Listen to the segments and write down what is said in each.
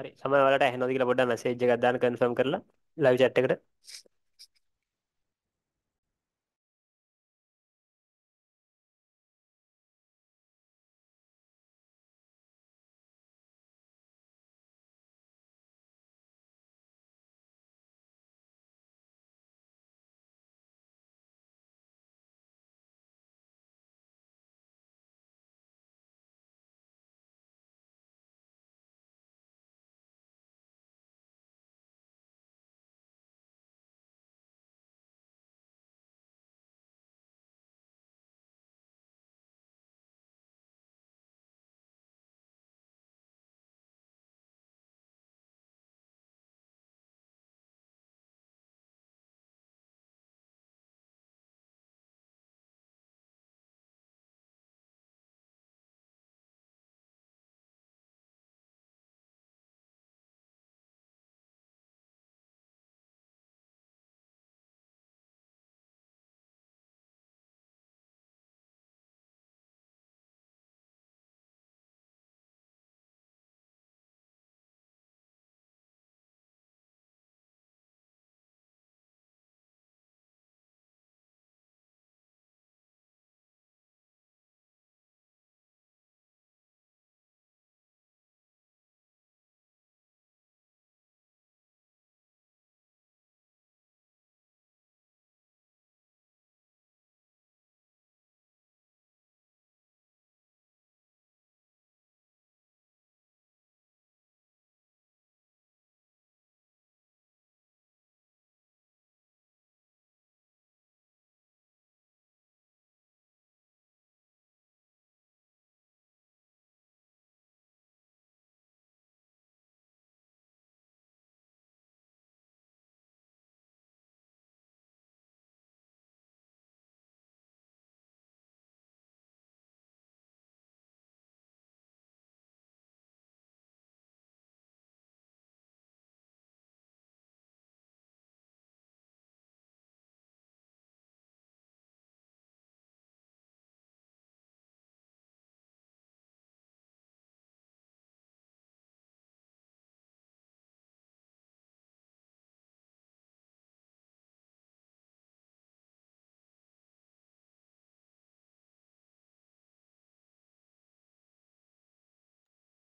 හරි සමහරවල්ට ඇහෙනවද කියලා පොඩ්ඩක් මැසේජ් එකක් දාන්න කන්ෆර්ම් කරලා ලයිව් chat එකට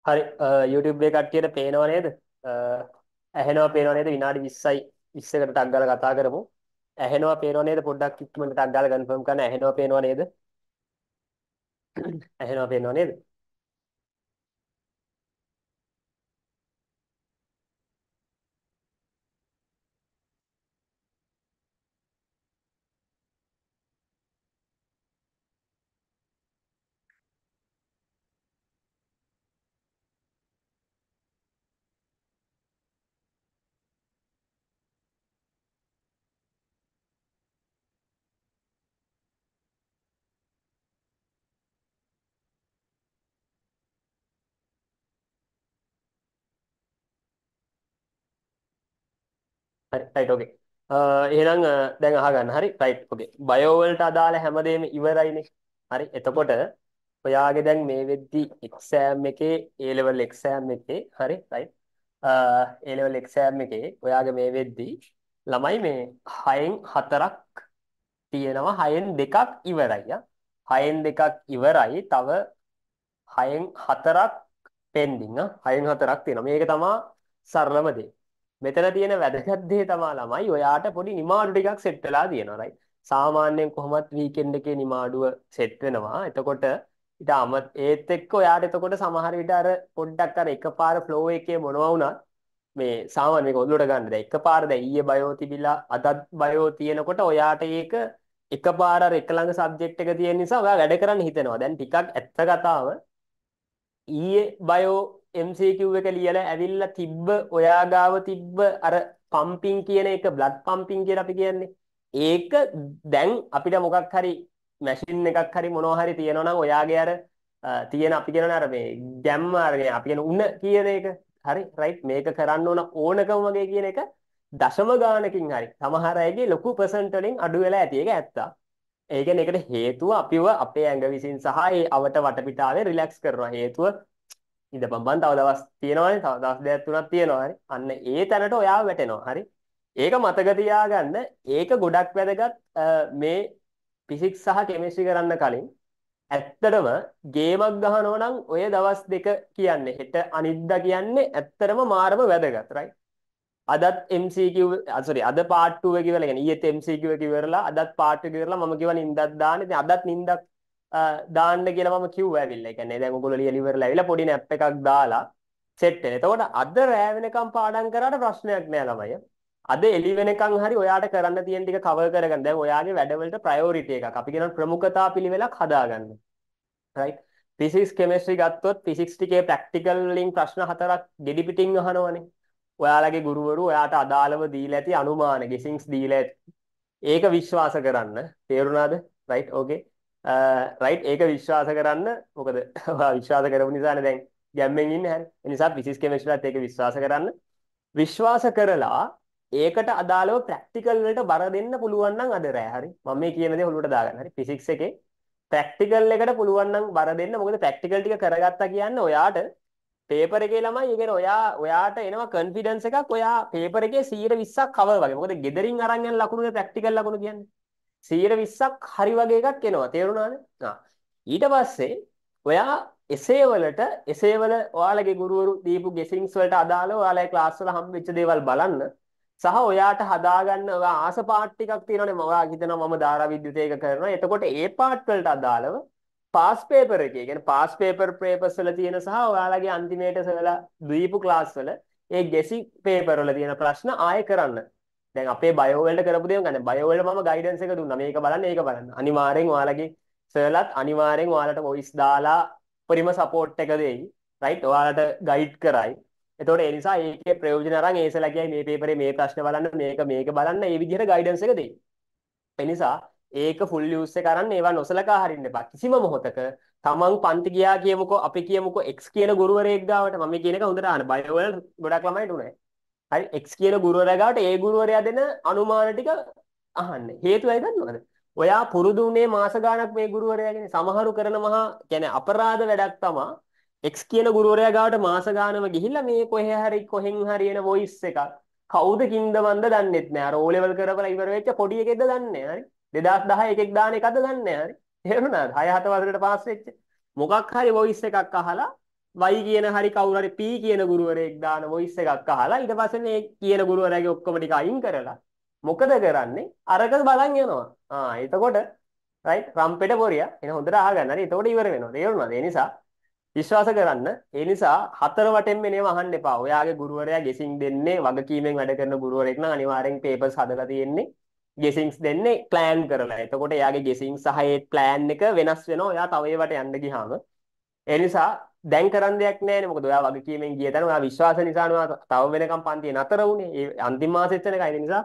හරි YouTube එකේ කට්ටියට පේනව නේද? ඇහෙනවා පේනව නේද විනාඩි 20යි 20කට ටක් ගාලා කතා කරමු. ඇහෙනවා පේනව නේද පොඩ්ඩක් ඉක්මනට ටක් ගාලා කන්ෆර්ම් කරන්න ඇහෙනවා පේනව නේද? ඇහෙනවා පේනව නේද? හරි රයිට් ඕකේ එහෙනම් දැන් අහගන්න හරි රයිට් ඕකේ බයෝ වලට අදාළ හැමදේම ඉවරයිනේ හරි එතකොට ඔයාගේ දැන් මේ වෙද්දි එක්සෑම් එකේ A level එක්සෑම් එකේ හරි රයිට් A level එක්සෑම් එකේ ඔයාගේ මේ වෙද්දි ළමයි මේ 6න් 4ක් තියෙනවා 6න් 2ක් ඉවරයි ආ 6න් 2ක් ඉවරයි තව 6න් 4ක් පෙන්ඩින් ආ 6න් 4ක් තියෙනවා මේක තමයි සරලම දේ මෙතන තියෙන වැදගත් දේ තමයි ළමයි ඔයාට පොඩි නිමාඩු ටිකක් සෙට් වෙලා තියෙනවා right සාමාන්‍යයෙන් කොහොමත් වීකෙන්ඩ් එකේ නිමාඩුව සෙට් වෙනවා එතකොට ඊට අමත් ඒත් එක්ක ඔයාට එතකොට සමහර විට අර පොඩ්ඩක් අර එකපාර ෆ්ලෝ එකේ මොනවා වුණත් මේ සාමාන්‍ය මේක ඔළුවට ගන්න දැන් එකපාර දැන් ඊයේ බයෝ තිබිලා අදත් බයෝ තියෙනකොට ඔයාට ඒක එකපාර අර එක ළඟ සබ්ජෙක්ට් එක තියෙන නිසා ඔයා වැඩ කරන්න හිතෙනවා දැන් ටිකක් ඇත්ත කතාව ඊයේ බයෝ MCQ එක ලියලා ඇවිල්ලා තිබ්බ ඔයා ගාව තිබ්බ අර පම්පින් කියන එක බ්ලඩ් පම්පින් කියලා අපි කියන්නේ. ඒක දැන් අපිට මොකක් හරි මැෂින් එකක් හරි මොනවා හරි තියෙනවා නම් ඔයාගේ අර තියෙන අපි කියනවා අර මේ ගැම්ම අර අපි කියන උණ කියන එක හරි රයිට් මේක කරන්න ඕන ඕනකම වගේ කියන එක දශම ගානකින් හරි සමහර අයගේ ලොකු පර්සන්ට් වලින් අඩු වෙලා ඇති ඒක ඇත්තා. ඒ කියන්නේ ඒකට හේතුව අපිව අපේ ඇඟ විසින් සහ ඒ අවට වටපිටාවේ රිලැක්ස් කරනවා. හේතුව ඉඳපන් බන් තව දවස් තියෙනවානේ තව දවස් දෙකක් තුනක් තියෙනවා හරි අන්න ඒ තැනට ඔයාව වැටෙනවා හරි ඒක මතක තියාගන්න ඒක ගොඩක් වැදගත් මේ ෆිසික්ස් සහ කෙමිස්ට්‍රි කරන්න කලින් ඇත්තටම ගේමක් ගහනෝ නම් ඔය දවස් දෙක කියන්නේ හෙට අනිද්දා කියන්නේ ඇත්තටම මාරම වැදගත් රයිට් අදත් MCQ සෝරි අද පාට් 2 කිවලා කියන්නේ ඊයේත් MCQ කිවරලා අදත් පාට් 2 කිවරලා මම කිව්වා නින්දක් දාන්න ඉතින් අදත් නින්දක් දාන්න කියලා මම කිව්වා ඇවිල්ලා. ඒ කියන්නේ දැන් ඔයගොල්ලෝ ලියලා ඉවරලා ඇවිල්ලා පොඩි නැප් එකක් දාලා සෙට් වෙන. එතකොට අද රෑ වෙනකම් පාඩම් කරාට ප්‍රශ්නයක් නෑ ළමයි. අද එළි වෙනකන් හරි ඔයාට කරන්න තියෙන ටික කවර් කරගන්න. දැන් ඔයාගේ වැඩවලට ප්‍රයොරිටි එකක්. අපි කියන ප්‍රමුඛතා පිළිවෙලක් හදාගන්න. right? ෆිසික්ස් කෙමිස්ට්‍රි ගත්තොත් ෆිසික්ස් ටිකේ ප්‍රැක්ටිකල් වලින් ප්‍රශ්න හතරක් ගෙඩි පිටින් අහනවනේ. ඔයාලගේ ගුරුවරු ඔයාට අදාළව දීලා ඇති අනුමාන ගෙසින්ස් දීලා ඇති. ඒක විශ්වාස කරන්න. තේරුණාද? right? okay. රයිට් ඒක විශ්වාස කරන්න මොකද විශ්වාස කරපු නිසානේ දැන් ගැම්මෙන් ඉන්නේ හරි. ඒ නිසා ෆිසික්ස් කෙමිස්ට්‍රිලත් ඒක විශ්වාස කරන්න. විශ්වාස කරලා ඒකට අදාළව ප්‍රැක්ටිකල් වලට බර දෙන්න පුළුවන් නම් අද රෑ හරි. මම මේ කියන දේ ඔලුවට දාගන්න හරි. ෆිසික්ස් එකේ ප්‍රැක්ටිකල් එකට පුළුවන් නම් බර දෙන්න. මොකද ප්‍රැක්ටිකල් ටික කරගත්තා කියන්නේ ඔයාට පේපර් එකේ ළමයි ඒ ඔයා ඔයාට එනවා කන්ෆිඩන්ස් එකක් ඔයා පේපර් එකේ 120ක් කවර් වගේ. මොකද gederin අරන් යන ලකුණුනේ ප්‍රැක්ටිකල් ලකුණු කියන්නේ. 120ක් හරි වගේ එකක් එනවා තේරුණාද? ඊට පස්සේ ඔයා එසේ වලට එසේ වල ඔයාලගේ ගුරුවරු දීපු ගෙසින්ස් වලට අදාළව ඔයාලගේ ක්ලාස් වල හම්බෙච්ච දේවල් බලන්න සහ ඔයාට හදාගන්න ඔයා ආස පාට් ටිකක් තියෙනවනේ මම හිතනවා මම ධාරා විද්‍යුතය එක කරනවා එතකොට ඒ පාට් වලට අදාළව පාස් පේපර් එකේ කියන්නේ පාස් පේපර් පේපර්ස් වල තියෙන සහ ඔයාලගේ අන්තිමේට සවලා දීපු ක්ලාස් වල ඒ ගෙසින් පේපර් වල තියෙන ප්‍රශ්න ආයෙ කරන්න දැන් අපේ බයෝ වලට කරපු දේම ගන්න බයෝ වල මම ගයිඩන්ස් එක දුන්නා මේක බලන්න ඒක බලන්න අනිවාර්යෙන් ඔයාලගේ සර්ලත් අනිවාර්යෙන් ඔයාලට වොයිස් දාලා පරිම සපෝට් එක දෙයි රයිට් ඔයාලට ගයිඩ් කරයි එතකොට ඒ නිසා ඒකේ ප්‍රයෝජන අරන් ඒ සර්ලා කියයි මේ පේපරේ මේ ප්‍රශ්න බලන්න මේක මේක බලන්න ඒ විදිහට ගයිඩන්ස් එක දෙයි ඒ නිසා ඒක ෆුල් යූස් එක අරන් ඒවා නොසලකා හරින්න එපා කිසිම මොහොතක තමන් පන්ති ගියා කියමුකෝ අපි කියමුකෝ x කියන ගුරුවරයෙක් ගාවට මම කියන එක හොඳට අහන්න බයෝ වල ගොඩක් ළමයිට උනේ හරි x කියන ගුරුවරයාට ඒ ගුරුවරයා දෙන අනුමාන ටික අහන්න. හේතුව ඇයි දන්නවද? ඔයා පුරුදු වුණේ මාස ගාණක් මේ ගුරුවරයාගෙන සමහරු කරන මහා කියන්නේ අපරාධ වැඩක් තමා x කියන ගුරුවරයා ගාවට මාස ගානම ගිහිල්ලා මේ කොහේ හරි කොහෙන් හරි එන voice එකක් කවුද කින්ද වන්ද දන්නෙත් නෑ අර O level කරපල ඉවර වෙච්ච පොඩි එකෙක්ද දන්නේ හරි 2010 එකෙක් දාන එකක්ද දන්නේ හරි තේරුණාද 6 7 වසරකට පාස් වෙච්ච මොකක් හරි voice එකක් අහලා වයි කියන හරි කවුරුහරි P කියන ගුරුවරයෙක් දාන වොයිස් එකක් අහලා ඊට පස්සේ මේ කියන ගුරුවරයාගේ ඔක්කොම ටික අයින් කරලා මොකද කරන්නේ අරක බලන් යනවා ආ එතකොට රයිට් රම්පෙට පොරියා එන හොඳට අහගන්න හරි එතකොට ඉවර වෙනවා තේරුණාද ඒ නිසා විශ්වාස කරන්න ඒ නිසා හතර වටෙන් මෙනේ වහන්න එපා ඔයාගේ ගුරුවරයා ගෙසින් දෙන්නේ වගකීමෙන් වැඩ කරන ගුරුවරයෙක් නම් අනිවාර්යෙන් පේපර්ස් හදලා තියෙන්නේ ගෙසින්ස් දෙන්නේ ප්ලෑන් කරලා එතකොට එයාගේ ගෙසින් සහ ඒ ප්ලෑන් එක වෙනස් වෙනවා එයා තව ඒවට යන්න ගියාම ඒ නිසා දැන් කරන්න දෙයක් නැහැ නේ මොකද ඔයා වගකීමෙන් ගිය තැන ඔයා විශ්වාස නිසා නේ තව වෙනකම් පන්තිය නතර වුණේ ඒ අන්තිම මාසෙත් වෙනකන් ඒ නිසා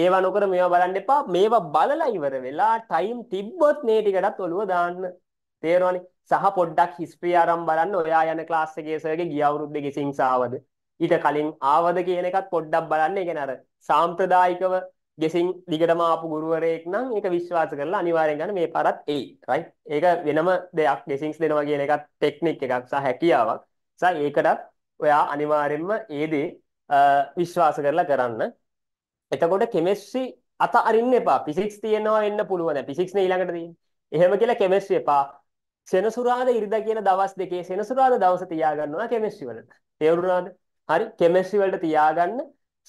ඒව නොකර මේවා බලන්න එපා මේවා බලලා ඉවර වෙලා ටයිම් තිබ්බොත් මේ ටිකටත් ඔළුව දාන්න තේරෙනවනේ සහ පොඩ්ඩක් හිස්ටරි ආරම් බලන්න ඔයා යන ක්ලාස් එකේ සර්ගේ ගිය අවුරුද්දේ ගෙසින්ස් ආවද ඊට කලින් ආවද කියන එකත් පොඩ්ඩක් බලන්න ඒ කියන්නේ අර සාම්ප්‍රදායිකව ගෙසින් දිගටම ආපු ගුරුවරයෙක් නම් ඒක විශ්වාස කරලා අනිවාර්යෙන් ගන්න මේ පාරත් එයි රයිට් ඒක වෙනම දෙයක් ගෙසින්ස් දෙනවා කියන එකත් ටෙක්නික් එකක් සහ හැකියාවක් සහ ඒකටත් ඔයා අනිවාර්යෙන්ම ඒ දේ විශ්වාස කරලා කරන්න එතකොට කෙමිස්ට්‍රි අත අරින්න එපා ෆිසික්ස් තියෙනවා වෙන්න පුළුවන් දැන් ෆිසික්ස් නේ ඊළඟට තියෙන්නේ එහෙම කියලා කෙමිස්ට්‍රි එපා සෙනසුරාදා ඉරිදා කියන දවස් දෙකේ සෙනසුරාදා දවස තියාගන්නවා කෙමිස්ට්‍රි වලට තේරුණාද හරි කෙමිස්ට්‍රි වලට තියාගන්න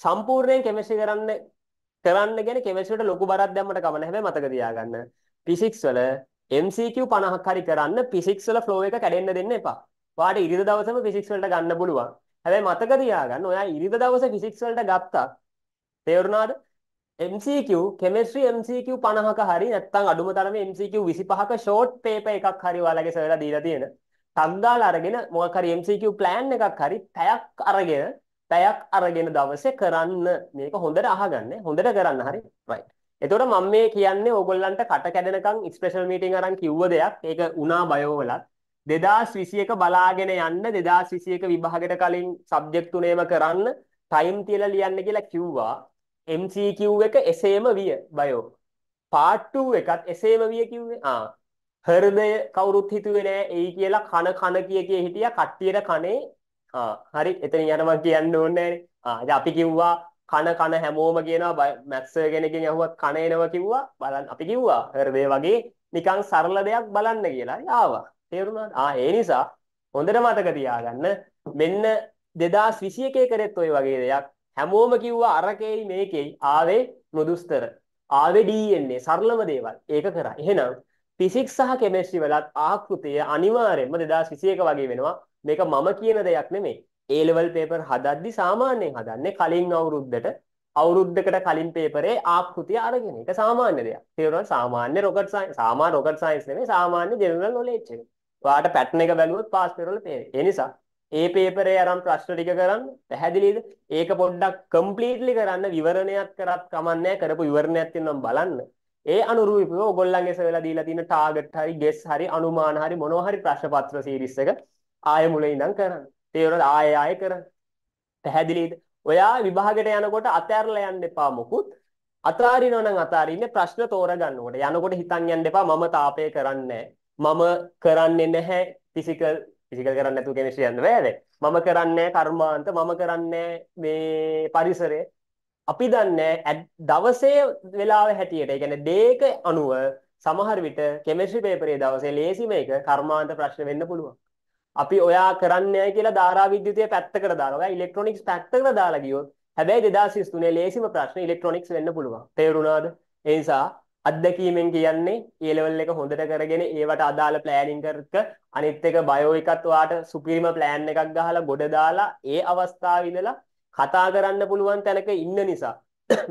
සම්පූර්ණයෙන් කෙමිස්ට්‍රි කරන්න කරන්න කියන්නේ කෙමිස්ට්‍රියට ලොකු බරක් දැම්මට කමන හැබැයි මතක තියාගන්න ෆිසික්ස් වල MCQ 50ක් හරි කරන්න ෆිසික්ස් වල ෆ්ලෝ එක කැඩෙන්න දෙන්න එපා. ඔයාට ඉරිද දවසම ෆිසික්ස් වලට ගන්න පුළුවන්. හැබැයි මතක තියාගන්න ඔයා ඉරිද දවසේ ෆිසික්ස් වලට ගත්තා තේරුණාද MCQ කෙමිස්ට්‍රි MCQ 50ක හරි නැත්නම් අඩුම තරමේ MCQ 25ක ෂෝට් පේපර් එකක් හරි ඔයාලගේ සර්ලා දීලා තියෙන ටක් ගාලා අරගෙන මොකක් හරි MCQ plan එකක් හරි පැයක් අරගෙන පැයක් අරගෙන දවසේ කරන්න මේක හොඳට අහගන්න හොඳට කරන්න හරි රයිට් එතකොට මම මේ කියන්නේ ඕගොල්ලන්ට කට කැඩෙනකන් ස්පෙෂල් මීටින් අරන් කිව්ව දෙයක් ඒක උනා බයෝවලත් 2021 බලාගෙන යන්න 2021 විභාගයට කලින් සබ්ජෙක්ට් තුනේම කරන්න ටයිම් තියලා ලියන්න කියලා කිව්වා MCQ e එක එසේම විය බයෝ පාට් 2 එකත් එසේම විය කිව්වේ ආ හෘදය කවුරුත් හිතුවේ නෑ එයි කියලා කන කන කිය කිය හිටියා කට්ටියට කනේ ආ හරි එතනින් යනවා කියන්න ඕනේ නෑනේ. අපි කිව්වා කන කන හැමෝම කියනවා මැත්ස් කෙනෙක්ගෙන් අහුවත් කන එනවා කිව්වා. බලන්න අපි කිව්වා හෘදේ වගේ නිකන් සරල දෙයක් බලන්න කියලා. ආවා. තේරුණාද? ආ ඒ නිසා හොඳට මතක තියාගන්න මෙන්න 2021 කරෙත් ওই වගේ දෙයක් හැමෝම කිව්වා අරකේයි මේකේයි ආවේ මුදුස්තර ආවේ DNA සරලම දේවල් ඒක කරා එහෙනම් ෆිසික්ස් සහ කෙමිස්ට්‍රි වලත් ආකෘතිය අනිවාර්යයෙන්ම 2021 වගේ වෙනවා මේක මම කියන දෙයක් නෙමෙයි. A level paper හදද්දි සාමාන්‍යයෙන් හදන්නේ කලින් අවුරුද්දට අවුරුද්දකට කලින් පේපරේ ආකෘතිය අරගෙන. ඒක සාමාන්‍ය දෙයක්. තේරුණා සාමාන්‍ය රොකට් සයන්ස් සාමාන්‍ය රොකට් සයන්ස් නෙමෙයි සාමාන්‍ය ජෙනරල් නොලෙජ් එක. ඔයාට පැටර්න් එක බැලුවොත් පාස් පෙරවල පේන. ඒ නිසා ඒ පේපරේ අරන් ප්‍රශ්න ටික කරන්න පැහැදිලිද? ඒක පොඩ්ඩක් කම්ප්ලීට්ලි කරන්න විවරණයක් කරත් කමන්නේ කරපු විවරණයක් තියෙනවා බලන්න. ඒ අනුරූපීව ඔයගොල්ලන්ගේ සෙවලා දීලා තියෙන ටාගට් හරි ගෙස් හරි අනුමාන හරි මොනවා හරි ප්‍රශ්න පත්‍ර සීරීස් එක ආයෙ මුලින් ඉඳන් කරන්න. තේරෙනවද? ආයෙ ආයෙ කරන්න. පැහැදිලිද? ඔයා විභාගෙට යනකොට අතෑරලා යන්න එපා මොකුත්. අතාරිනවා නම් අතාරින්නේ ප්‍රශ්න තෝරගන්නකොට. යනකොට හිතන් යන්න එපා මම තාපය කරන්නේ මම කරන්නේ නැහැ ෆිසිකල් ෆිසිකල් කරන්නේ නැතුව කෙමිස්ට්‍රි යන්න බෑනේ. මම කරන්නේ කර්මාන්ත, මම කරන්නේ මේ පරිසරය. අපි දන්නේ දවසේ වෙලාව හැටියට, ඒ කියන්නේ දේක අනුව සමහර විට කෙමිස්ට්‍රි පේපරේ දවසේ ලේසිම එක කර්මාන්ත ප්‍රශ්න වෙන්න පුළුවන්. අපි ඔයා කරන්නේ කියලා ධාරා විද්‍යුතය පැත්තකට දාලා ඔයා ඉලෙක්ට්‍රොනිකස් පැත්තකට දාලා ගියොත් හැබැයි 2023 ලේසිම ප්‍රශ්න ඉලෙක්ට්‍රොනිකස් වෙන්න පුළුවන්. තේරුණාද? ඒ නිසා අත්දැකීමෙන් කියන්නේ ඒ ලෙවල් එක හොඳට කරගෙන ඒවට අදාළ ප්ලෑනින් කරක අනිත් එක බයෝ එකත් ඔයාට සුපිරිම ප්ලෑන් එකක් ගහලා ගොඩ දාලා ඒ අවස්ථාවේ ඉඳලා කතා කරන්න පුළුවන් තැනක ඉන්න නිසා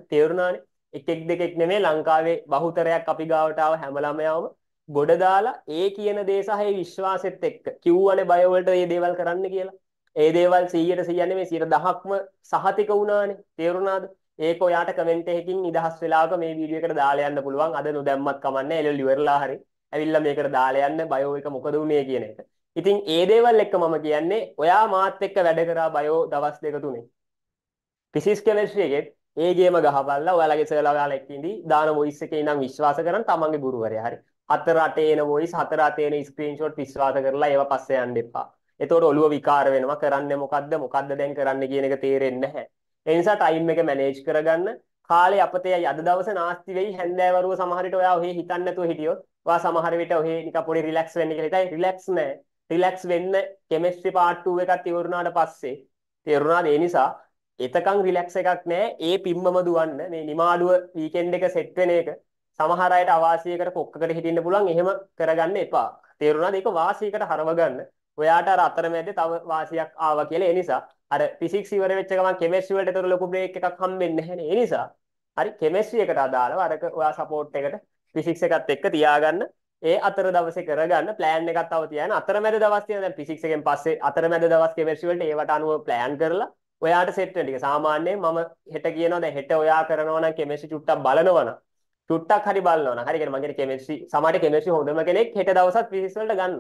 තේරුණානේ? එකෙක් දෙකෙක් නෙමෙයි ලංකාවේ බහුතරයක් අපි ගාවට ආව හැම ළමයාම ගොඩ දාලා ඒ කියන දේ සහ ඒ විශ්වාසෙත් එක්ක කිව්වනේ බය වලට මේ දේවල් කරන්න කියලා. ඒ දේවල් 100ට 100 නෙමෙයි 110ක්ම සහතික වුණානේ. තේරුණාද? ඒක ඔයාට කමෙන්ට් එකකින් නිදහස් වෙලාවක මේ වීඩියෝ එකට දාලා යන්න පුළුවන්. අද නොදැම්මත් කමන්නේ. එළවලු ඉවරලා හරි. ඇවිල්ලා මේකට දාලා යන්න බයෝ එක මොකද උනේ කියන එක. ඉතින් ඒ දේවල් එක්ක මම කියන්නේ ඔයා මාත් එක්ක වැඩ කරා බයෝ දවස් දෙක තුනේ. ෆිසික්ස් කෙමිස්ට්‍රි එකේ ඒ ගේම ගහපල්ලා ඔයාලගේ සර්ලා ඔයාලා එක්ක ඉඳි දාන වොයිස් එකේ ඉඳන් විශ්වාස කරන් තමන්ගේ ගුරුවරයා හරි හතර අටේන වොයිස් හතර අටේන ස්ක්‍රීන්ෂොට් විශ්වාස කරලා ඒව පස්සේ යන්න එපා. එතකොට ඔළුව විකාර වෙනවා. කරන්නේ මොකද්ද? මොකද්ද දැන් කරන්න කියන එක තේරෙන්නේ නැහැ. ඒ නිසා ටයිම් එක මැනේජ් කරගන්න. කාලේ අපතේ අද දවසේ නාස්ති වෙයි හැන්දෑවරුව සමහර විට ඔයා ඔහේ හිතන්නේ නැතුව හිටියොත් ඔයා සමහර විට ඔහේ නිකන් පොඩි රිලැක්ස් වෙන්න කියලා හිතයි. රිලැක්ස් නැහැ. රිලැක්ස් වෙන්න කෙමිස්ට්‍රි පාර්ට් 2 එකත් ඉවරුණාට පස්සේ තේරුණාද? ඒ නිසා එතකන් රිලැක්ස් එකක් නැහැ. ඒ පිම්මම දුවන්න මේ නිමාඩුව වීකෙන්ඩ් එක සෙට් වෙන එක සමහර අයට අවාසියකට කොක්කකට හිටින්න පුළුවන්. එහෙම කරගන්න එපා. තේරුණාද? ඒක වාසියකට හරව ගන්න. ඔයාට අර අතරමැදේ තව වාසියක් ආවා කියලා ඒ නිසා අර ෆිසික්ස් ඉවර වෙච්ච ගමන් කෙමිස්ට්‍රි වලට ඒතර ලොකු බ්‍රේක් එකක් හම්බෙන්නේ නැහැ නේ. ඒ නිසා හරි කෙමිස්ට්‍රි එකට අදාළව අරක ඔයා සපෝට් එකට ෆිසික්ස් එකත් එක්ක තියාගන්න. ඒ අතර දවසේ කරගන්න ප්ලෑන් එකක් තව තියන්න. අතරමැද දවස් තියෙන දැන් ෆිසික්ස් එකෙන් පස්සේ අතරමැද දවස් කෙමිස්ට්‍රි වලට ඒවට අනුව ප්ලෑන් කරලා ඔයාට සෙට් වෙන ටික. සාමාන්‍යයෙන් මම හෙට කියනවා දැන් හෙට ඔයා කරනවා නම් කෙමිස්ට්‍රි චුට්ටක් බලනවා නම් චුට්ටක් හරි බලනවා නම් හරි කියන්නේ මගේ කෙමිස්ට්‍රි සමහර කෙමිස්ට්‍රි හොඳම කෙනෙක් හෙට දවසත් ෆිසික්ස් වලට ගන්න.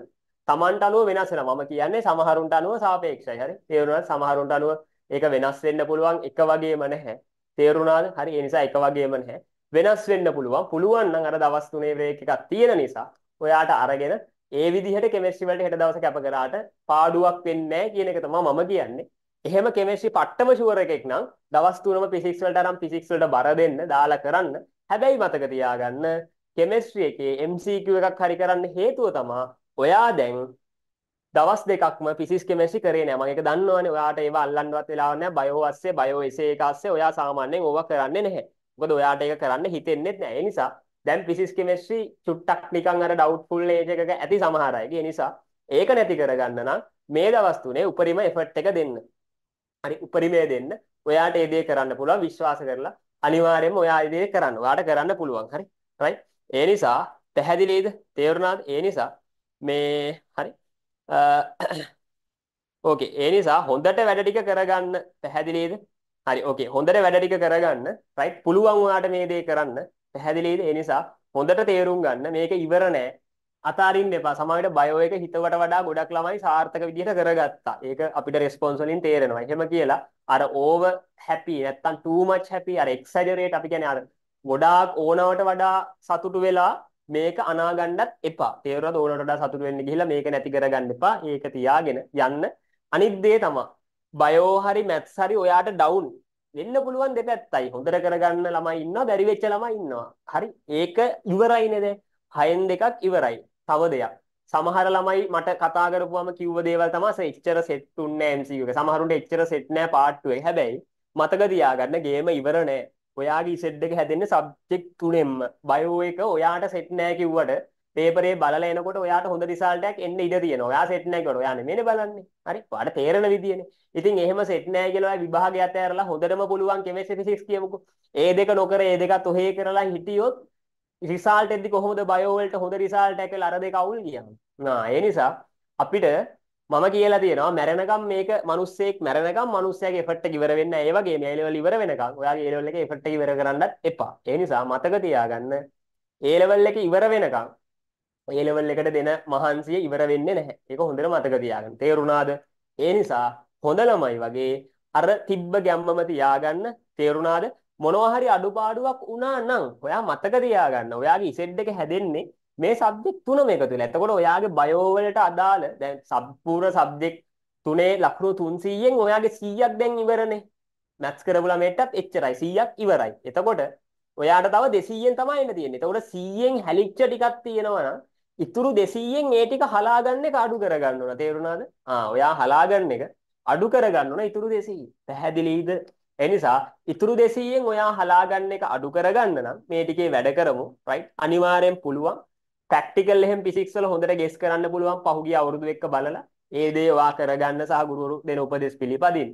Tamanට අනුව වෙනස් වෙනවා. මම කියන්නේ සමහරුන්ට අනුව සාපේක්ෂයි. හරි. තේරුණාද? සමහරුන්ට අනුව ඒක වෙනස් වෙන්න පුළුවන් එක වගේම නැහැ. තේරුණාද? හරි. ඒ නිසා එක වගේම නැහැ. වෙනස් වෙන්න පුළුවන්. පුළුවන් නම් අර දවස් තුනේ break එකක් තියෙන නිසා ඔයාට අරගෙන ඒ විදිහට කෙමිස්ට්‍රි වලට හෙට දවස කැප කරාට පාඩුවක් වෙන්නේ නැහැ කියන එක තමයි මම කියන්නේ. එහෙම කෙමිස්ට්‍රි පට්ටම ෂුවර් එකෙක් නම් දවස් තුනම ෆිසික්ස් වලට අරන් ෆිසික්ස් වලට බර දෙන්න දාලා කරන්න හැබැයි මතක තියාගන්න කෙමිස්ට්‍රි එකේ MCQ එකක් හරි කරන්න හේතුව තමා ඔයා දැන් දවස් දෙකක්ම ෆිසික්ස් කෙමිස්ට්‍රි කරේ නෑ මම ඒක දන්නවනේ ඔයාට ඒව අල්ලන්නවත් වෙලාවක් නෑ බයෝ අස්සේ බයෝ එසේ එක අස්සේ ඔයා සාමාන්‍යයෙන් ඕවා කරන්නේ නැහැ මොකද ඔයාට ඒක කරන්න හිතෙන්නේත් නෑ ඒ නිසා දැන් ෆිසික්ස් කෙමිස්ට්‍රි චුට්ටක් නිකන් අර ඩවුට්ෆුල් ඒජ් එකක ඇති සමහර අය ඒ නිසා ඒක නැති කරගන්න නම් මේ දවස් තුනේ උපරිම එෆර්ට් එක දෙන්න හරි උපරිමය දෙන්න ඔයාට ඒ දේ කරන්න පුළුවන් විශ්වාස කරලා අනිවාර්යයෙන්ම ඔයා ඉදේ කරන්න. ඔයාට කරන්න පුළුවන්. හරි? right? ඒ නිසා පැහැදිලිද? තේරුණාද? ඒ නිසා මේ හරි ඕකේ ඒ නිසා හොඳට වැඩ ටික කරගන්න පැහැදිලිද? හරි ඕකේ හොඳට වැඩ ටික කරගන්න right පුළුවන් ඔයාට මේ දේ කරන්න පැහැදිලිද? ඒ නිසා හොඳට තේරුම් ගන්න මේක ඉවර නෑ. අතාරින්න එපා. සමහරවිට බයෝ එක හිතවට වඩා ගොඩක් ළමයි සාර්ථක විදිහට කරගත්තා. ඒක අපිට රෙස්පොන්ස් වලින් තේරෙනවා. එහෙම කියලා අර ඕවර් හැපි නැත්තම් too much happy අර exaggerate අපි කියන්නේ අර ගොඩාක් ඕනවට වඩා සතුටු වෙලා මේක අනාගන්නත් එපා. තේරුණාද? ඕනවට වඩා සතුටු වෙන්න ගිහිල්ලා මේක නැති කරගන්න එපා. ඒක තියාගෙන යන්න. අනිත් දේ තමයි බයෝ හරි මැත්ස් හරි ඔයාට ඩවුන් වෙන්න පුළුවන් දෙපැත්තයි. හොඳට කරගන්න ළමයි ඉන්නවා, බැරි වෙච්ච ළමයි ඉන්නවා. හරි. ඒක ඉවරයි නේද? හයෙන් දෙකක් ඉවරයි. තව දෙයක්. සමහර ළමයි මට කතා කරපුවම කිව්ව දේවල් තමයි සෙච්චර සෙට් උන්නේ MCU එක. සමහරුන්ට එච්චර සෙට් නෑ පාට් 2 එක. හැබැයි මතක තියාගන්න ගේම ඉවර නෑ. ඔයාගේ සෙට් එක හැදෙන්නේ සබ්ජෙක්ට් තුනෙන්ම. බයෝ එක ඔයාට සෙට් නෑ කිව්වට පේපරේ බලලා එනකොට ඔයාට හොඳ රිසල්ට් එකක් එන්න ඉඩ තියෙනවා. ඔයා සෙට් නැහැ කියලා ඔයා නෙමෙයිනේ බලන්නේ. හරි? ඔයාට තේරෙන විදියනේ. ඉතින් එහෙම සෙට් නැහැ කියලා ඔයා විභාගය අතහැරලා හොඳටම පුළුවන් කෙමිස්ට්‍රි ෆිසික්ස් කියමුකෝ. ඒ දෙක නොකර ඒ දෙකත් ඔහේ කරලා හිටියොත් රිසාල්ට් එද්දි කොහොමද බයෝ වලට හොඳ රිසාල්ට් එකක් වෙලා අර දෙක අවුල් ගියම නා ඒ නිසා අපිට මම කියලා තියෙනවා මැරෙනකම් මේක මිනිස්සෙක් මැරෙනකම් මිනිස්සයාගේ එෆර්ට් එක ඉවර වෙන්න ඒ වගේම ඒ ලෙවල් ඉවර වෙනකම් ඔයාගේ ඒ ලෙවල් එකේ එෆර්ට් එක ඉවර කරන්නත් එපා. ඒ නිසා මතක තියාගන්න ඒ ලෙවල් එක ඉවර වෙනකම් ඒ ලෙවල් එකට දෙන මහන්සිය ඉවර වෙන්නේ නැහැ. ඒක හොඳට මතක තියාගන්න. තේරුණාද? ඒ නිසා හොඳ ළමයි වගේ අර තිබ්බ ගැම්මම තියාගන්න. තේරුණාද? මොනවා හරි අඩුපාඩුවක් වුණා නම් ඔයා මතක තියාගන්න. ඔයාගේ ඉසෙට් එක හැදෙන්නේ මේ සබ්ජෙක්ට් තුනම එක තුල. එතකොට ඔයාගේ බයෝ වලට අදාළ දැන් සම්පූර්ණ සබ්ජෙක්ට් තුනේ ලකුණු 300න් ඔයාගේ 100ක් දැන් ඉවරනේ. මැත්ස් කරපු ළමයටත් එච්චරයි 100ක් ඉවරයි. එතකොට ඔයාට තව 200න් තමයි එන්න තියෙන්නේ. එතකොට 100න් හැලිච්ච ටිකක් තියෙනවා නම් ඉතුරු 200න් ඒ ටික හලාගන්න එක අඩු කරගන්න ඕන. තේරුණාද? ආ ඔයා හලාගන්න එක අඩු කරගන්න ඕන ඉතුරු 200. පැහැදිලිද? එනිසා ඉතුරු 200න් ඔයා හලා ගන්න එක අඩු කරගන්න නම් මේ ටිකේ වැඩ කරමු රයිට් අනිවාර්යෙන් පුළුවන් ප්‍රැක්ටිකල් එහෙම ෆිසික්ස් වල හොඳට ගෙස් කරන්න පුළුවන් පහුගිය අවුරුදු එක බලලා ඒ දේ ඔයා කරගන්න සහ ගුරුවරු දෙන උපදෙස් පිළිපදින්න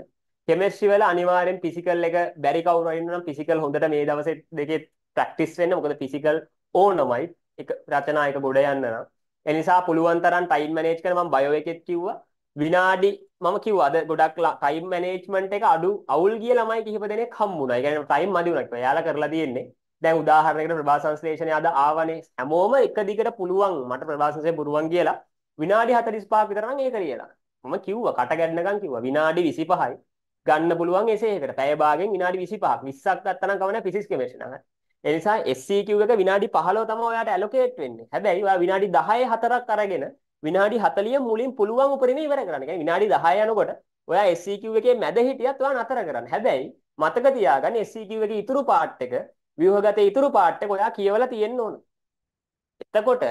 කෙමිස්ට්‍රි වල අනිවාර්යෙන් ෆිසිකල් එක බැරි කවුරු හරි නම් ෆිසිකල් හොඳට මේ දවසේ දෙකේ ප්‍රැක්ටිස් වෙන්න මොකද ෆිසිකල් ඕනමයි එක රචනා එක ගොඩ යන්න නම් එනිසා පුළුවන් තරම් ටයිම් මැනේජ් කරන මම බයෝ එකෙත් කිව්වා විනාඩි මම කිව්වා අද ගොඩක් ටයිම් මැනේජ්මන්ට් එක අඩු අවුල් ගිය ළමයි කිහිප දෙනෙක් හම්බුණා. ඒ කියන්නේ ටයිම් මදි වුණා කියලා. එයාලා කරලා තියෙන්නේ. දැන් උදාහරණයකට ප්‍රභා සංශ්ලේෂණය අද ආවනේ. හැමෝම එක දිගට පුළුවන් මට ප්‍රභා සංශ්ලේෂණය පුරුවන් කියලා විනාඩි 45ක් විතර නම් ඒක ලියලා. මම කිව්වා කට ගැඩනකම් කිව්වා විනාඩි 25යි ගන්න පුළුවන් එසේ එකට. පැය භාගෙන් විනාඩි 25ක් 20ක් ගත්තා නම් කවන්නේ ෆිසික්ස් කෙමිස්ට්‍රි නම්. ඒ නිසා SCQ එක විනාඩි 15 තමයි ඔයාට ඇලොකේට් වෙන්නේ. හැබැයි ඔයා විනාඩි 10 4ක් අරගෙන විනාඩි 40 මුලින් පුළුවන් උපරිම ඉවර කරන්න. කියන්නේ විනාඩි 10 යනකොට ඔයා SCQ e එකේ මැද හිටියත් ඔයා නතර කරන්න. හැබැයි මතක තියාගන්න SCQ e එකේ ඉතුරු පාට් එක ව්‍යුහගත ඉතුරු පාට් එක ඔයා කියවලා තියෙන්න ඕන. එතකොට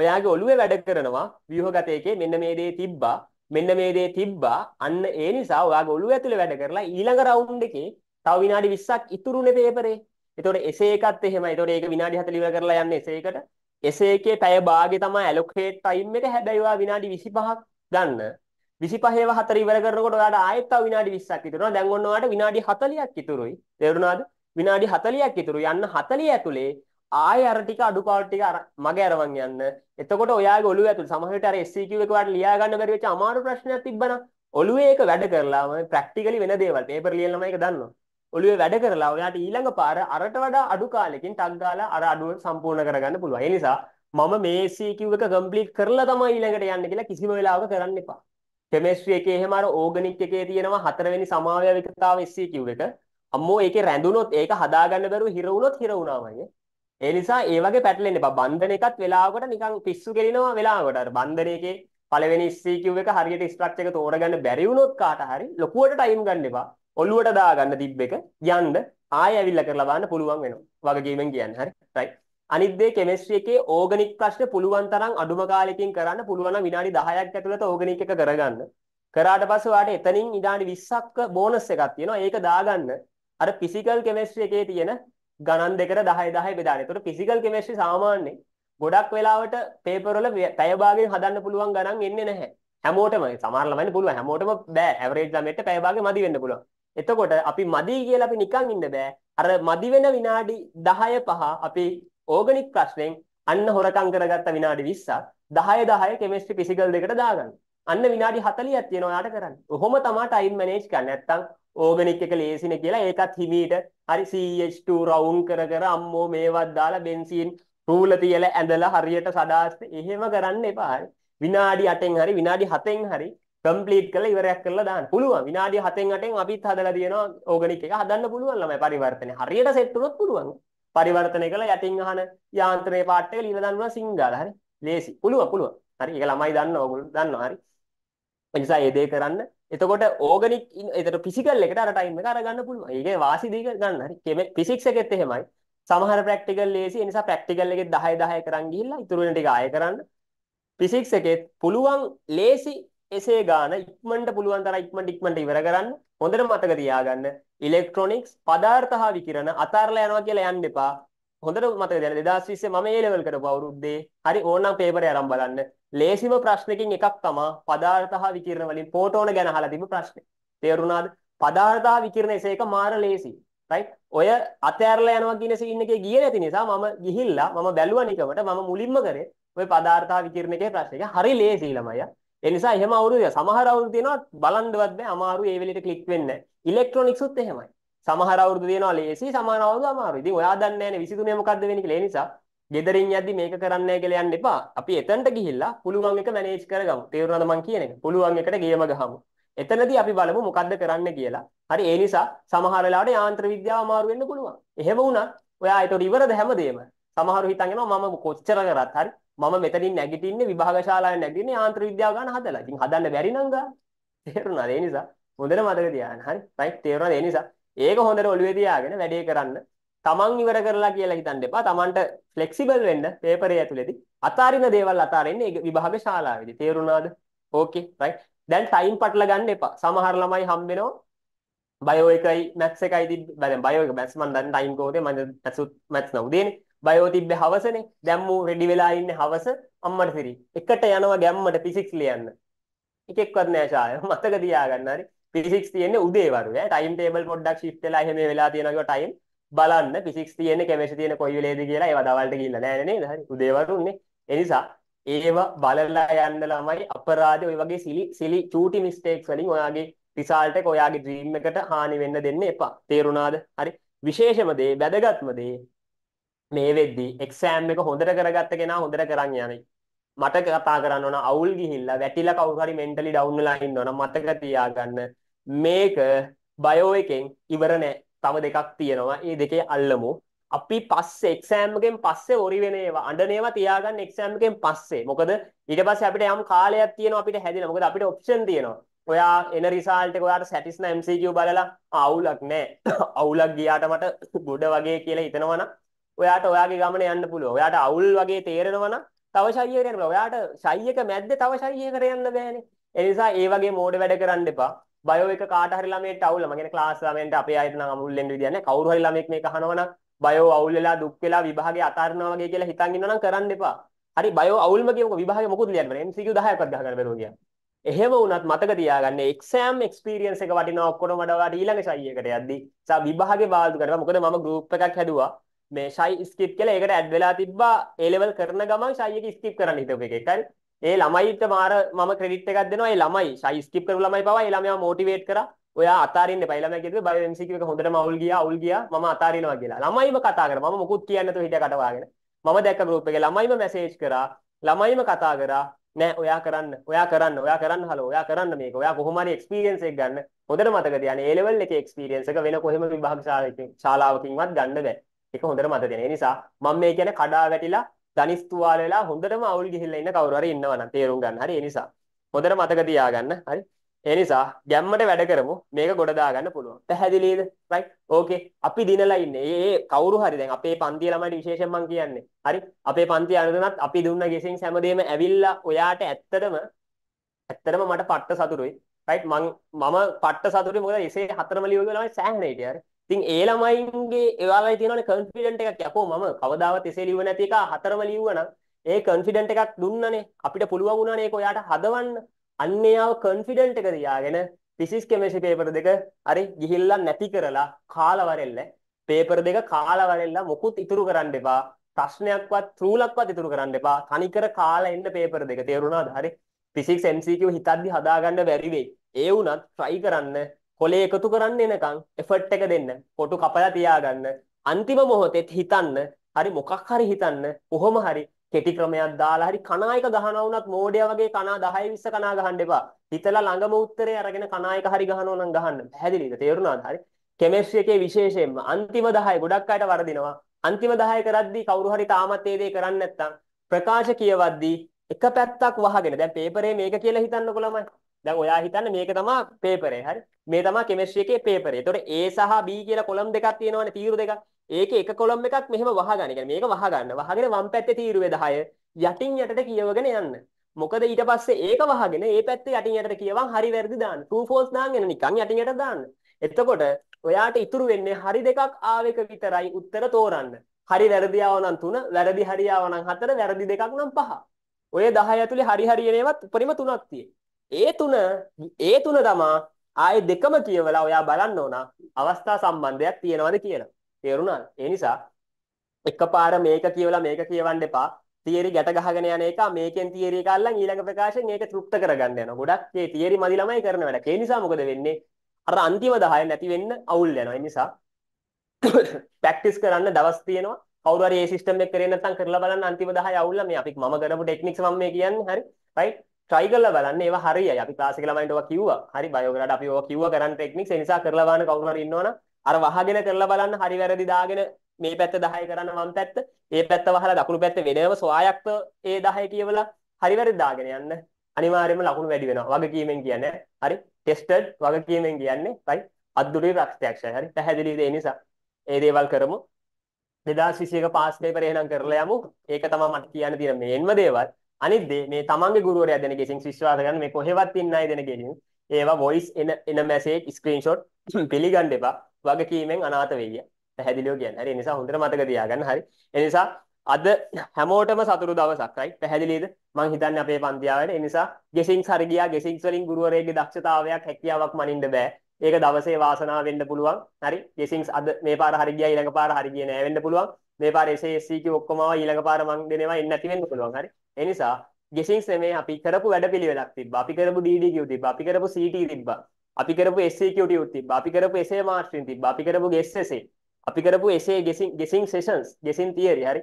ඔයාගේ ඔළුවේ වැඩ කරනවා ව්‍යුහගත එකේ මෙන්න මේ දේ තිබ්බා මෙන්න මේ දේ තිබ්බා අන්න ඒ නිසා ඔයාගේ ඔළුව ඇතුලේ වැඩ කරලා ඊළඟ රවුන්ඩ් එකේ තව විනාඩි 20ක් ඉතුරුනේ පේපරේ. ඒතකොට එසේ e එකත් එහෙමයි. ඒතකොට ඒක විනාඩි 40 ඉවර කරලා යන්නේ එසේ එකට. එසේ එකේ පැය භාගෙ තමයි ඇලොකේට් ටයිම් එක හැබැයි ඔයා විනාඩි 25ක් ගන්න 25ව 4 ඉවර කරනකොට ඔයාට ආයෙත් තව විනාඩි 20ක් ඉතුරු වෙනවා දැන් ඔන්න ඔයාට විනාඩි 40ක් ඉතුරුයි තේරුණාද විනාඩි 40ක් ඉතුරු යන්න 40 ඇතුලේ ආයෙ අර ටික අඩුපාඩු ටික අර මගේ අරවන් යන්න එතකොට ඔයාගේ ඔළුව ඇතුලේ සමහර විට අර SCQ එක ඔයාට ලියා ගන්න බැරි වෙච්ච අමාරු ප්‍රශ්නයක් තිබ්බනම් ඔළුවේ ඒක වැඩ කරලා මම ප්‍රැක්ටිකලි වෙන දේවල් පේපර් ලියලා මම ඒක දන්නවා ඔළුවේ වැඩ කරලා ඔයාට ඊළඟ පාර අරට වඩා අඩු කාලෙකින් ටක් ගාලා අර අඩුව සම්පූර්ණ කරගන්න පුළුවන්. ඒ නිසා මම මේ CQ එක කම්ප්ලීට් කරලා තමයි ඊළඟට යන්නේ කියලා කිසිම වෙලාවක කරන්න එපා. කෙමිස්ට්‍රි එකේ එහෙම අර ඕගනික් එකේ තියෙනවා හතරවෙනි සමාවය විකතාව SCQ එක. අම්මෝ ඒකේ රැඳුනොත් ඒක හදාගන්න බැරුව හිර වුණොත් හිර වුණාමයි. ඒ නිසා ඒ වගේ පැටලෙන්න එපා. බන්ධන එකත් වෙලාවකට නිකන් පිස්සු ගෙලිනවා වෙලාවකට. අර බන්ධන එකේ පළවෙනි SCQ එක හරියට ස්ට්‍රක්චර් එක තෝරගන්න බැරි වුණොත් කාට හරි ලොකුවට ටයිම් ගන්න එපා. ඔළුවට දාගන්න තිබ්බ එක යන්න ආයෙ ඇවිල්ලා කරලා බලන්න පුළුවන් වෙනවා. වගකීමෙන් කියන්නේ. හරි. right. අනිත් දේ කෙමිස්ට්‍රි එකේ ඕගනික් ප්‍රශ්න පුළුවන් තරම් අඩුම කාලෙකින් කරන්න පුළුවන් නම් විනාඩි 10ක් ඇතුළත ඕගනික් එක කරගන්න. කරාට පස්සේ ඔයාලට එතනින් විනාඩි 20ක් බෝනස් එකක් තියෙනවා. ඒක දාගන්න. අර ෆිසිකල් කෙමිස්ට්‍රි එකේ තියෙන ගණන් දෙකට 10 10 බෙදාන්න. ඒතකොට ෆිසිකල් කෙමිස්ට්‍රි සාමාන්‍යයෙන් ගොඩක් වෙලාවට පේපර් වල පැය භාගයෙන් හදන්න පුළුවන් ගණන් එන්නේ නැහැ. හැමෝටම සමහර ළමයින්ට පුළුවන් හැමෝටම බෑ ඇවරේජ් ළමයට පැය භාගෙ මදි වෙන්න පුළුවන්. එතකොට අපි මදි කියලා අපි නිකන් ඉන්න බෑ. අර මදි වෙන විනාඩි 10 5 අපි ඕගනික් ප්‍රශ්නෙන් අන්න හොරකම් කරගත්ත විනාඩි 20ක් 10 10 කෙමිස්ට්‍රි ෆිසිකල් දෙකට දාගන්න. අන්න විනාඩි 40ක් තියෙනවා යාට කරන්න. ඔහොම තමයි ටයිම් මැනේජ් කරන්නේ. නැත්තම් ඕගනික් එක ලේසිනේ කියලා ඒකත් හිමීට හරි CH2 රවුන්ඩ් කර කර අම්මෝ මේවත් දාලා බෙන්සීන් රූල තියලා ඇඳලා හරියට සදාස් එහෙම කරන්න එපා. විනාඩි 8න් හරි විනාඩි 7න් හරි කම්ප්ලීට් කරලා ඉවරයක් කරලා දාන්න පුළුවන් විනාඩි 7න් 8න් අපිත් හදලා තියෙනවා ඕගනික් එක හදන්න පුළුවන් ළමයි පරිවර්තනය හරියට සෙට් වුණොත් පුළුවන් පරිවර්තනය කරලා යටින් අහන යාන්ත්‍රයේ පාට් එක ලියලා දාන්නවා සිංහල හරි ලේසි පුළුවන් පුළුවන් හරි ඒක ළමයි දන්නවා ඕගොල්ලෝ දන්නවා හරි ඒ නිසා ඒ දේ කරන්න එතකොට ඕගනික් එතකොට ෆිසිකල් එකට අර ටයිම් එක අරගන්න පුළුවන් ඒකේ වාසි දීක ගන්න හරි ෆිසික්ස් එකෙත් එහෙමයි සමහර ප්‍රැක්ටිකල් ලේසි ඒ නිසා ප්‍රැක්ටිකල් එකේ 10 10 කරන් ගිහිල්ලා ඉතුරු වෙන ටික ආයෙ කරන්න ෆිසික්ස් එකෙත් පුළුවන් ලේසි එසේ ගාන ඉක්මනට පුළුවන් තරම් ඉක්මනට ඉක්මනට ඉවර කරන්න. හොඳට මතක තියාගන්න. ඉලෙක්ට්‍රොනිකස් පදාර්ථ හා විකිරණ අතාරලා යනවා කියලා යන්න එපා. හොඳට මතක තියාගන්න 2020 මම A level කරපු අවුරුද්දේ හරි ඕනනම් පේපරේ අරන් බලන්න. ලේසිම ප්‍රශ්නකින් එකක් තමයි පදාර්ථ හා විකිරණ වලින් ෆෝටෝන ගැන අහලා තිබු ප්‍රශ්නේ. තේරුණාද? පදාර්ථ හා විකිරණ එසේ එක මාර ලේසි. right? ඔය අතෑරලා යනවා කියන සීන් එකේ ගියේ නැති නිසා මම ගිහිල්ලා මම බැලුවා නිකමට මම මුලින්ම කරේ ඔය පදාර්ථ හා විකිරණ එකේ ප්‍රශ්න එක. හරි ලේසි ළමයියා. ඒ නිසා එහෙම අවුරුදු සමහර අවුරුදු තියෙනවා බලන්නවත් බෑ අමාරු ඒ වෙලෙට ක්ලික් වෙන්නේ ඉලෙක්ට්‍රොනික්ස් උත් එහෙමයි සමහර අවුරුදු තියෙනවා ලේසි සමහර අවුරුදු අමාරුයි ඉතින් ඔයා දන්නේ නැහැ 23 මොකද්ද වෙන්නේ කියලා ඒ නිසා ගෙදරින් යද්දි මේක කරන්න නැහැ කියලා යන්න එපා අපි එතනට ගිහිල්ලා පුළුවන් එක මැනේජ් කරගමු තේරුණාද මං කියන එක පුළුවන් එකට ගේම ගහමු එතනදී අපි බලමු මොකද්ද කරන්න කියලා හරි ඒ නිසා සමහර වෙලාවට යාන්ත්‍ර විද්‍යාව අමාරු වෙන්න පුළුවන් එහෙම වුණත් ඔයා ඒක ඉවරද හැමදේම සමහරු හිතන් යනවා මම කොච්චර කරත් හරි මම මෙතනින් නැගිටින්නේ විභාග ශාලාවේ නැගිටින්නේ යාන්ත්‍ර විද්‍යාව ගන්න හදලා. ඉතින් හදන්න බැරි නම් ගා. තේරුණාද? ඒ නිසා හොඳට මතක තියාගන්න. හරි. රයිට් තේරුණාද? ඒ නිසා ඒක හොඳට ඔළුවේ තියාගෙන වැඩේ කරන්න. තමන් ඉවර කරලා කියලා හිතන්න එපා. තමන්ට ෆ්ලෙක්සිබල් වෙන්න පේපරේ ඇතුළේදී අතාරින දේවල් අතාරින්නේ විභාග ශාලාවේදී. තේරුණාද? ඕකේ. රයිට්. දැන් ටයිම් පටල ගන්න එපා. සමහර ළමයි හම්බ වෙනවා බයෝ එකයි මැත්ස් එකයි තිබ්බ දැන් බයෝ එක මැත්ස් මම දැන් ටයිම් කෝදේ මම මැත්ස් මැත්ස් නෝ උදේනේ බයෝ තිබ්බේ හවසනේ. දැන් මූ රෙඩි වෙලා ඉන්නේ හවස අම්මට ෆිරි. එකට යනවා ගැම්මට ෆිසික්ස් ලියන්න. එකෙක්වත් නෑ ඡාය. මතක තියාගන්න හරි. ෆිසික්ස් තියෙන්නේ උදේ වරු ඈ. ටයිම් ටේබල් පොඩ්ඩක් shift වෙලා එහෙම වෙලා තියෙනවා කියලා ටයිම් බලන්න. ෆිසික්ස් තියෙන්නේ කෙමිස්ට්‍රි තියෙන්නේ කොයි වෙලේද කියලා ඒවා දවල්ට ගිහිල්ලා නෑනේ නේද? හරි. උදේ වරුන්නේ. ඒ නිසා ඒව බලලා යන්න ළමයි අපරාධ ඔය වගේ සිලි සිලි චූටි මිස්ටේක්ස් වලින් ඔයාගේ රිසල්ට් එක ඔයාගේ ඩ්‍රීම් එකට හානි වෙන්න දෙන්න එපා. තේරුණාද? හරි. විශේෂම දේ, වැදගත්ම දේ මේ වෙද්දී එක්සෑම් එක හොඳට කරගත්ත කෙනා හොඳට කරන් යනයි. මට කතා කරන්න ඕන අවුල් ගිහිල්ලා වැටිලා කවුරු හරි මෙන්ටලි ඩවුන් වෙලා ඉන්න ඕන මතක තියාගන්න මේක බයෝ එකෙන් ඉවර නෑ. තව දෙකක් තියෙනවා. මේ දෙකේ අල්ලමු. අපි පස්සේ එක්සෑම් එකෙන් පස්සේ ඔරි වෙන ඒවා අඬන ඒවා තියාගන්න එක්සෑම් එකෙන් පස්සේ. මොකද ඊට පස්සේ අපිට යම් කාලයක් තියෙනවා අපිට හැදෙන. මොකද අපිට ඔප්ෂන් තියෙනවා. ඔයා එන රිසාල්ට් එක ඔයාට සැටිස් නැ MCQ බලලා අවුලක් නෑ. අවුලක් ගියාට මට ගොඩ වගේ කියලා හිතනවනම් ඔයාට ඔයාගේ ගමන යන්න පුළුවන්. ඔයාට අවුල් වගේ තේරෙනවා නම් තව ශෛලියකට යන්න පුළුවන්. ඔයාට ශෛලියක මැද්දේ තව ශෛලියකට යන්න බෑනේ. ඒ නිසා ඒ වගේ මෝඩ වැඩ කරන්න එපා. බයෝ එක කාට හරි ළමයට අවුල්. මම කියන්නේ ක්ලාස් ළමෙන්ට අපේ අයට නම් අවුල් වෙන්න විදියක් නැහැ. කවුරු හරි ළමෙක් මේක අහනවා නම් බයෝ අවුල් වෙලා දුක් වෙලා විභාගේ අතාරිනවා වගේ කියලා හිතන් ඉන්නවා නම් කරන්න එපා. හරි බයෝ අවුල්ම කියමුකෝ විභාගේ මොකද ලියන්න බෑ. MCQ 10ක්වත් ගහගන්න බැරුව ගියා. එහෙම වුණත් මතක තියාගන්න එක්සෑම් එක්ස්පීරියන්ස් එක වටිනවා ඔක්කොම වඩා ඊළඟ ශෛලියකට යද්දී සා විභාගේ වාල්දු කරනවා මොකද මම ගෲප් එකක් හැදුවා මේ ෂයි ස්කිප් කියලා ඒකට ඇඩ් වෙලා තිබ්බා ඒ ලෙවල් කරන ගමන් ෂයි එක ස්කිප් කරන්න හිතපු එකෙක් හරි ඒ ළමයිට මාර මම ක්‍රෙඩිට් එකක් දෙනවා ඒ ළමයි ෂයි ස්කිප් කරපු ළමයි පවා ඒ ළමයා මොටිවේට් කරා ඔයා අතාරින්න එපා ළමයා කිව්වේ බයෝ එම්සිකියු එක හොඳටම අවුල් ගියා අවුල් ගියා මම අතාරිනවා කියලා ළමයිම කතා කරා මම මොකුත් කියන්නේ නැතුව හිටියා කටවාගෙන මම දැක්ක group එකේ ළමයිම message කරා ළමයිම කතා කරා නෑ ඔයා කරන්න ඔයා කරන්න ඔයා කරන්න හලෝ ඔයා කරන්න මේක ඔයා කොහොම හරි එක්ස්පීරියන්ස් එකක් ගන්න හොඳට මතක තියාගන්න ඒ ලෙවල් එකේ එක්ස්පීරියන්ස් එක වෙන කොහෙම විභාග ශාලාවකින්වත් ගන්න බෑ ඒක හොඳට මතක තියෙන. ඒ නිසා මම මේ කියන්නේ කඩා වැටිලා ධනිස් තුවාල වෙලා හොඳටම අවුල් ගිහිල්ලා ඉන්න කවුරු හරි ඉන්නවා නම් තේරුම් ගන්න. හරි ඒ නිසා හොඳට මතක තියාගන්න. හරි. ඒ නිසා ගැම්මට වැඩ කරමු. මේක ගොඩ දාගන්න පුළුවන්. පැහැදිලිද? රයිට්. ඕකේ. අපි දිනලා ඉන්නේ. ඒ කවුරු හරි දැන් අපේ පන්තිය ළමයිට විශේෂයෙන් මම කියන්නේ. හරි. අපේ පන්තිය අනුදනත් අපි දුන්න ගෙසින් හැමදේම ඇවිල්ලා ඔයාට ඇත්තටම ඇත්තටම මට පට්ට සතුටුයි. රයිට් මං මම පට්ට සතුටුයි මොකද එසේ හතරම ලියුවගේ ළමයි සෑහෙන හිටිය හරි ඉතින් ඒ ළමයින්ගේ ඒවාලයි තියෙනවනේ කන්ෆිඩන්ට් එකක් යකෝ මම කවදාවත් එසේ ලිව්ව නැති එක හතරම ලිව්වනම් ඒ කන්ෆිඩන්ට් එකක් දුන්නනේ අපිට පුළුවන් වුණානේ ඒක ඔයාට හදවන්න අන්න එයාව කන්ෆිඩන්ට් එක තියාගෙන ෆිසික්ස් කෙමිස්ට්‍රි පේපර් දෙක හරි ගිහිල්ලා නැති කරලා කාලවරෙල්ල පේපර් දෙක කාලවරෙල්ල මොකුත් ඉතුරු කරන්න එපා ප්‍රශ්නයක්වත් ත්‍රූලක්වත් ඉතුරු කරන්න එපා තනිකර කාලා එන්න පේපර් දෙක තේරුණාද හරි ෆිසික්ස් MCQ හිතද්දි හදාගන්න බැරි වෙයි ඒ වුණත් try කරන්න කොලේ එකතු කරන්න එනකන් එෆර්ට් එක දෙන්න. කොටු කපලා තියාගන්න. අන්තිම මොහොතෙත් හිතන්න, හරි මොකක් හරි හිතන්න, කොහොම හරි කෙටි ක්‍රමයක් දාලා හරි කණා එක ගහනවා වුණත් මෝඩයා වගේ කණා 10 20 කණා ගහන්න එපා. හිතලා ළඟම උත්තරේ අරගෙන කණා එක හරි ගහනවා නම් ගහන්න. පැහැදිලිද? තේරුණාද? හරි. කෙමිස්ට්‍රි එකේ විශේෂයෙන්ම අන්තිම 10 ගොඩක් අයට වරදිනවා. අන්තිම 10 කරද්දී කවුරු හරි තාමත් ඒ දේ කරන්නේ නැත්නම් ප්‍රකාශ කියවද්දී එක පැත්තක් වහගෙන දැන් පේපරේ මේක කියලා හිතන්නකො ළමයි දැන් ඔයා හිතන්න මේක තමයි පේපරේ හරි මේ තමයි කෙමිස්ට්‍රි එකේ පේපරේ. ඒතකොට A සහ B කියලා කොලම් දෙකක් තියෙනවනේ තීරු දෙකක්. ඒකේ එක කොලම් එකක් මෙහෙම වහගන්න. ඒ කියන්නේ මේක වහගන්න. වහගෙන වම් පැත්තේ තීරුවේ 10 යටින් යටට කියවගෙන යන්න. මොකද ඊට පස්සේ ඒක වහගෙන ඒ පැත්තේ යටින් යටට කියවන් හරි වැරදි දාන්න. true false දාගෙන නිකන් යටින් යට දාන්න. එතකොට ඔයාට ඉතුරු වෙන්නේ හරි දෙකක් ආවේක විතරයි උත්තර තෝරන්න. හරි වැරදි ආව නම් 3, වැරදි හරි ආව නම් 4, වැරදි දෙකක් නම් 5. ඔය 10 ඇතුලේ හරි හරියනේවත් උපරිම 3ක් තියෙනවා. ඒ තුන ඒ තුන තමා ආයේ දෙකම කියවලා ඔයා බලන්න ඕන අවස්ථා සම්බන්ධයක් තියෙනවද කියලා. තේරුණාද? ඒ නිසා එකපාර මේක කියවලා මේක කියවන්න එපා. තියරි ගැට ගහගෙන යන එක මේකෙන් තියරි එක අල්ලන් ඊළඟ ප්‍රකාශයෙන් ඒක තෘප්ත කරගන්න යනවා. ගොඩක් මේ තියරි මදි ළමයි කරන වැඩ. ඒ නිසා මොකද වෙන්නේ? අර අන්තිම 10 නැති වෙන්න අවුල් යනවා. ඒ නිසා ප්‍රැක්ටිස් කරන්න දවස් තියෙනවා. කවුරු හරි මේ සිස්ටම් එක කරේ නැත්නම් කරලා බලන්න අන්තිම 10 අවුල්ලා මේ අපි මම කරපු ටෙක්නික්ස් මම මේ කියන්නේ. හරි. රයිට්. try කරලා බලන්න ඒවා හරියයි. අපි ක්ලාස් එකේ ළමයින්ට ඔවා කිව්වා. හරි බයෝග්‍රාඩ් අපි ඔවා කිව්වා කරන්න ටෙක්නික්ස්. ඒ නිසා කරලා බලන්න කවුරු හරි ඉන්නවනම් අර වහගෙන කරලා බලන්න හරි වැරදි දාගෙන මේ පැත්ත 10 කරන්න වම් පැත්ත, ඒ පැත්ත වහලා දකුණු පැත්ත වෙනම සොයායක්ත ඒ 10 කියවලා හරි වැරදි දාගෙන යන්න. අනිවාර්යයෙන්ම ලකුණු වැඩි වෙනවා. වගකීමෙන් කියන්නේ. හරි. ටෙස්ටඩ් වගකීමෙන් කියන්නේ. right. අද්දුරේ ප්‍රත්‍යක්ෂයි. හරි. පැහැදිලිද ඒ නිසා? ඒ දේවල් කරමු. 2021 පාස් පේපර් එහෙනම් කරලා යමු. ඒක තමයි මට කියන්න තියෙන මේන්ම දේවල්. අනිත් දේ මේ තමන්ගේ ගුරුවරයා දෙන ගෙසින්ස් විශ්වාස කරන්න මේ කොහෙවත් ඉන්න අය දෙන ගෙසින් ඒවා වොයිස් එන එන මැසේජ් ස්ක්‍රීන්ෂොට් පිළිගන්න එපා වගකීමෙන් අනාථ වෙයි පැහැදිලිව කියන්නේ. හරි ඒ නිසා හොඳට මතක තියාගන්න. හරි. ඒ නිසා අද හැමෝටම සතුරු දවසක් right පැහැදිලිද? මං හිතන්නේ අපේ පන්තියාවට. ඒ නිසා ගෙසින්ස් හරි ගියා. ගෙසින්ස් වලින් ගුරුවරයෙක්ගේ දක්ෂතාවයක් හැකියාවක් මනින්න බෑ. ඒක දවසේ වාසනාව වෙන්න පුළුවන්. හරි. ගෙසින්ස් අද මේ පාර හරි ගියා ඊළඟ පාර හරි ගියේ නෑ වෙන්න පුළුවන්. මේ පාර SSC කිව් ඔක්කොම ආවා ඊළඟ පාර මං දෙනවා එන්නේ නැති වෙන්න පුළුවන්. හරි. ඒ නිසා ගෙසින්ස් නෙමේ අපි කරපු වැඩපිළිවෙලක් තිබ්බා. අපි කරපු DDQ තිබ්බා. අපි කරපු CT තිබ්බා. අපි කරපු SCQT තිබ්බා. අපි කරපු SA මාස්ටරින් තිබ්බා. අපි කරපු GSSA. අපි කරපු SA Gaussian Gaussian sessions, Gaussian theory හරි.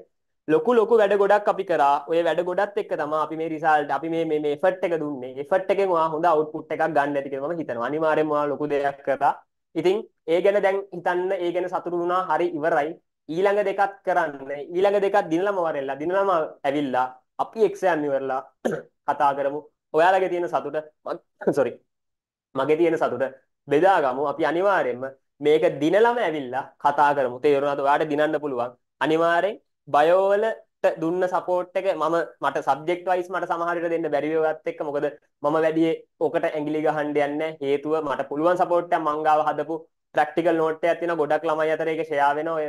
ලොකු ලොකු වැඩ ගොඩක් අපි කරා. ඔය වැඩ ගොඩත් එක්ක තමයි අපි මේ රිසල්ට් අපි මේ මේ මේ එෆර්ට් එක දුන්නේ. එෆර්ට් එකෙන් ඔයා හොඳ අවුට්පුට් එකක් ගන්න ඇති කියලා මම හිතනවා. අනිවාර්යෙන්ම ඔයා ලොකු දෙයක් කරා. ඉතින් ඒ ගැන දැන් හිතන්න ඒ ගැන සතුටු වුණා. හරි ඉවරයි. ඊළඟ දෙකත් කරන්න. ඊළඟ දෙකත් දිනලම වරෙල්ලා. දිනලම ඇවිල්ලා අපි එක්සයන් ඉවරලා කතා කරමු ඔයාලගේ තියෙන සතුට සොරි මගේ තියෙන සතුට බෙදාගමු අපි අනිවාර්යෙන්ම මේක දිනලම ඇවිල්ලා කතා කරමු තේරුණාද ඔයාලට දිනන්න පුළුවන් අනිවාර්යෙන් බයෝවලට දුන්න සපෝට් එක මම මට සබ්ජෙක්ට් වයිස් මට සමහර විට දෙන්න බැරි වේවත් එක්ක මොකද මම වැඩි ඔකට ඇඟිලි ගහන්න යන්නේ හේතුව මට පුළුවන් සපෝට් එක මං ගාව හදපු ප්‍රැක්ටිකල් නෝට් එකක් තියෙනවා ගොඩක් ළමයි අතර ඒක ෂෙයා වෙනවා ඔය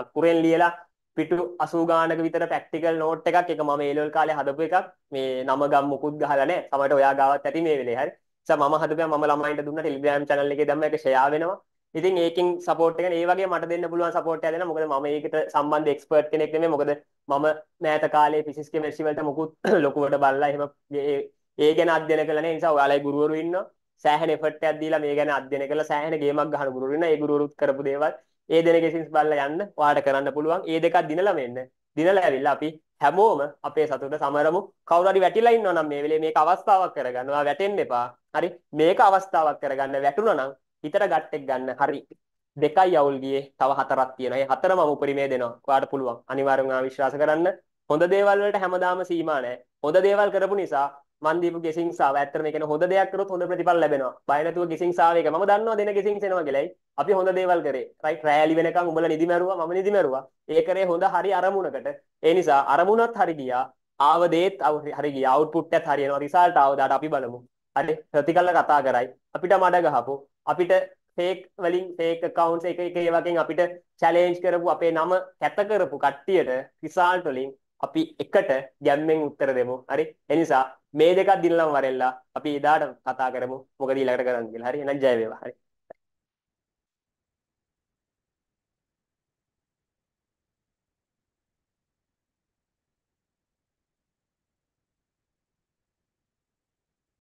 අකුරෙන් ලියලා පිටු 80 ගානක විතර ප්‍රැක්ටිකල් නෝට් එකක් ඒක මම ඒලෙවල් කාලේ හදපු එකක් මේ නම ගම් මුකුත් ගහලා නැහැ සමහරට ඔයා ගාවත් ඇති මේ වෙලේ හරි සම මම හදපුවා මම ළමයින්ට දුන්න ටෙලිග්‍රෑම් channel එකේ දැම්ම ඒක ෂෙයා වෙනවා ඉතින් ඒකෙන් සපෝට් එක ඒ වගේ මට දෙන්න පුළුවන් සපෝට් එක දෙන්න මොකද මම ඒකට සම්බන්ධ එක්ස්පර්ට් කෙනෙක් නෙමෙයි මොකද මම මෑත කාලේ ෆිසික්ස් කෙමිස්ට්‍රි වලට මුකුත් ලොකුවට බලලා එහෙම ඒ ගැන අධ්‍යයනය කළා නේ නිසා ඔයාලයි ගුරුවරු ඉන්නවා සෑහෙන එෆර්ට් එකක් දීලා මේ ගැන අධ්‍යයනය කළා සෑහෙන ගේමක් ගහන ගුරුවරු ඉන්නවා ඒ ගුරුවරුත් කරපු දේවල් ඒ දෙනගේ සින්ස් බලලා යන්න ඔයාට කරන්න පුළුවන්. ඒ දෙකක් දිනලම එන්න. දිනලා ඇවිල්ලා අපි හැමෝම අපේ සතුට සමරමු. කවුරු හරි වැටිලා ඉන්නවා නම් මේ වෙලේ මේක අවස්ථාවක් කරගන්න. ඔයා වැටෙන්න එපා. හරි මේක අවස්ථාවක් කරගන්න වැටුණා නම් හිතට ගැට් එක ගන්න. හරි. දෙකයි අවුල් ගියේ. තව හතරක් තියෙනවා. මේ හතරම උපරිමේ දෙනවා. ඔයාට පුළුවන්. අනිවාර්යෙන්ම ආ විශ්වාස කරන්න. හොඳ දේවල් වලට හැමදාම සීමා නැහැ. හොඳ දේවල් කරපු නිසා මන් දීපු ගෙසින්සාව ඇත්තටම ඒ කියන්නේ හොඳ දෙයක් කරොත් හොඳ ප්‍රතිඵල ලැබෙනවා. බය නැතුව ගෙසින්සාව එක මම දන්නවා දෙන ගෙසින්ස් එනවා කියලායි. අපි හොඳ දේවල් කරේ. රයිට් රෑලි වෙනකන් උඹලා නිදි මැරුවා මම නිදි මැරුවා. ඒ කරේ හොඳ හරි අරමුණකට. ඒ නිසා අරමුණත් හරි ගියා. ආව දේත් හරි ගියා. අවුට්පුට් එකත් හරියනවා. රිසල්ට් ආවදාට අපි බලමු. හරි ප්‍රතිඵල කතා කරයි. අපිට මඩ ගහපො. අපිට ෆේක් වලින් ෆේක් accounts එක එක ඒ වගේ අපිට challenge කරපු අපේ නම කැත කරපු කට්ටියට රිසල්ට් වලින් අපි එකට ගැම්මෙන් උත්තර දෙමු. හරි. එනිසා මේ දෙකක් දිනලම වරෙල්ලා අපි එදාට කතා කරමු මොකද ඊළඟට කරන්නේ කියලා. හරි එහෙනම් ජය වේවා. හරි.